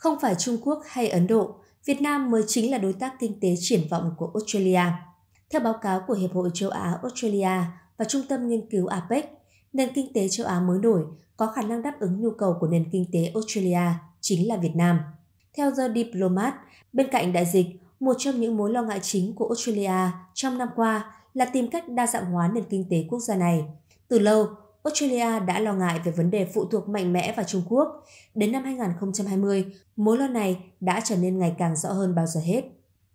Không phải Trung Quốc hay Ấn Độ, Việt Nam mới chính là đối tác kinh tế triển vọng của Australia. Theo báo cáo của Hiệp hội châu Á Australia và Trung tâm Nghiên cứu APEC, nền kinh tế châu Á mới nổi có khả năng đáp ứng nhu cầu của nền kinh tế Australia chính là Việt Nam. Theo The Diplomat, bên cạnh đại dịch, một trong những mối lo ngại chính của Australia trong năm qua là tìm cách đa dạng hóa nền kinh tế quốc gia này. Từ lâu, Australia đã lo ngại về vấn đề phụ thuộc mạnh mẽ vào Trung Quốc. Đến năm 2020, mối lo này đã trở nên ngày càng rõ hơn bao giờ hết.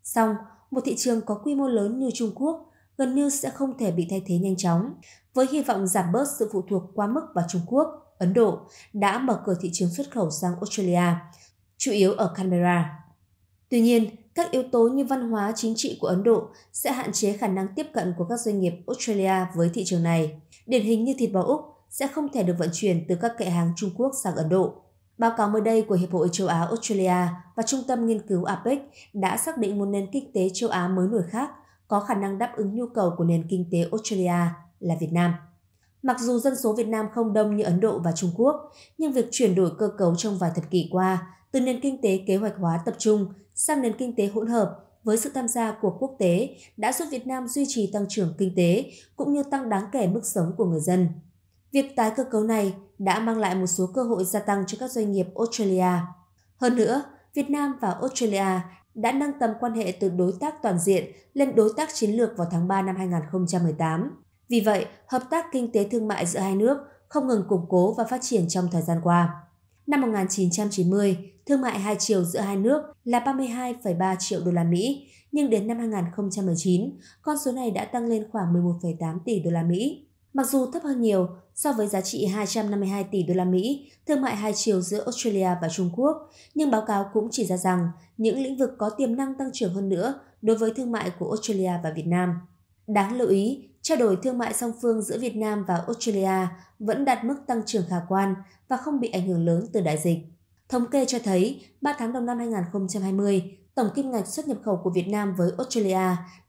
Song, một thị trường có quy mô lớn như Trung Quốc gần như sẽ không thể bị thay thế nhanh chóng, với hy vọng giảm bớt sự phụ thuộc quá mức vào Trung Quốc. Ấn Độ đã mở cửa thị trường xuất khẩu sang Australia, chủ yếu ở Canberra. Tuy nhiên, các yếu tố như văn hóa chính trị của Ấn Độ sẽ hạn chế khả năng tiếp cận của các doanh nghiệp Australia với thị trường này. Điển hình như thịt bò Úc sẽ không thể được vận chuyển từ các kệ hàng Trung Quốc sang Ấn Độ. Báo cáo mới đây của Hiệp hội châu Á Australia và Trung tâm Nghiên cứu APEC đã xác định một nền kinh tế châu Á mới nổi khác có khả năng đáp ứng nhu cầu của nền kinh tế Australia là Việt Nam. Mặc dù dân số Việt Nam không đông như Ấn Độ và Trung Quốc, nhưng việc chuyển đổi cơ cấu trong vài thập kỷ qua, từ nền kinh tế kế hoạch hóa tập trung sang nền kinh tế hỗn hợp với sự tham gia của quốc tế đã giúp Việt Nam duy trì tăng trưởng kinh tế cũng như tăng đáng kể mức sống của người dân. Việc tái cơ cấu này đã mang lại một số cơ hội gia tăng cho các doanh nghiệp Australia. Hơn nữa, Việt Nam và Australia đã nâng tầm quan hệ từ đối tác toàn diện lên đối tác chiến lược vào tháng 3 năm 2018. Vì vậy, hợp tác kinh tế thương mại giữa hai nước không ngừng củng cố và phát triển trong thời gian qua. Năm 1990, thương mại hai chiều giữa hai nước là 32,3 triệu đô la Mỹ, nhưng đến năm 2019, con số này đã tăng lên khoảng 11,8 tỷ đô la Mỹ. Mặc dù thấp hơn nhiều so với giá trị 252 tỷ đô la Mỹ thương mại hai chiều giữa Australia và Trung Quốc, nhưng báo cáo cũng chỉ ra rằng những lĩnh vực có tiềm năng tăng trưởng hơn nữa đối với thương mại của Australia và Việt Nam. Đáng lưu ý, trao đổi thương mại song phương giữa Việt Nam và Australia vẫn đạt mức tăng trưởng khả quan và không bị ảnh hưởng lớn từ đại dịch. Thống kê cho thấy, 3 tháng đầu năm 2020, tổng kim ngạch xuất nhập khẩu của Việt Nam với Australia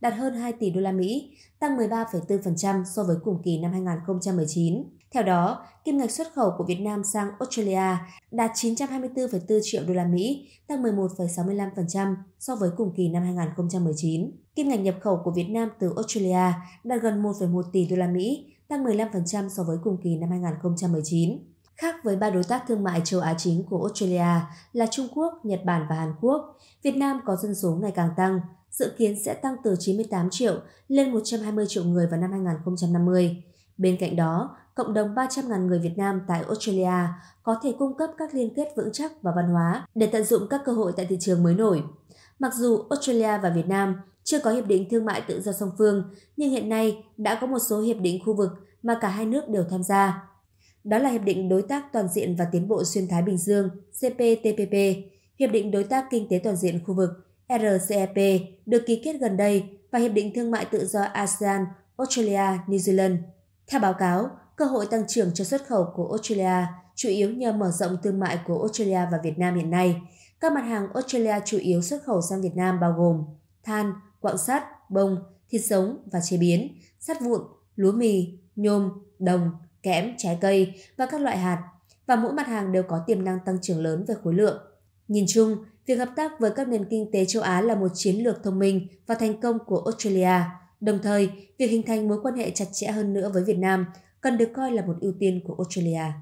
đạt hơn 2 tỷ đô la Mỹ, tăng 13,4% so với cùng kỳ năm 2019. Theo đó, kim ngạch xuất khẩu của Việt Nam sang Australia đạt 924,4 triệu đô la Mỹ, tăng 11,65% so với cùng kỳ năm 2019. Kim ngạch nhập khẩu của Việt Nam từ Australia đạt gần 1,1 tỷ đô la Mỹ, tăng 15% so với cùng kỳ năm 2019. Khác với ba đối tác thương mại châu Á chính của Australia là Trung Quốc, Nhật Bản và Hàn Quốc, Việt Nam có dân số ngày càng tăng, dự kiến sẽ tăng từ 98 triệu lên 120 triệu người vào năm 2050. Bên cạnh đó, cộng đồng 300.000 người Việt Nam tại Australia có thể cung cấp các liên kết vững chắc và văn hóa để tận dụng các cơ hội tại thị trường mới nổi. Mặc dù Australia và Việt Nam chưa có hiệp định thương mại tự do song phương, nhưng hiện nay đã có một số hiệp định khu vực mà cả hai nước đều tham gia. Đó là Hiệp định Đối tác Toàn diện và Tiến bộ Xuyên Thái Bình Dương CPTPP, Hiệp định Đối tác Kinh tế Toàn diện khu vực RCEP được ký kết gần đây và Hiệp định Thương mại Tự do ASEAN Australia-New Zealand. Theo báo cáo, Cơ hội tăng trưởng cho xuất khẩu của Australia chủ yếu nhờ mở rộng thương mại của Australia và Việt Nam hiện nay. Các mặt hàng Australia chủ yếu xuất khẩu sang Việt Nam bao gồm than, quặng sắt, bông, thịt sống và chế biến, sắt vụn, lúa mì, nhôm, đồng, kẽm, trái cây và các loại hạt. Và mỗi mặt hàng đều có tiềm năng tăng trưởng lớn về khối lượng. Nhìn chung, việc hợp tác với các nền kinh tế châu Á là một chiến lược thông minh và thành công của Australia. Đồng thời, việc hình thành mối quan hệ chặt chẽ hơn nữa với Việt Nam cần được coi là một ưu tiên của Australia.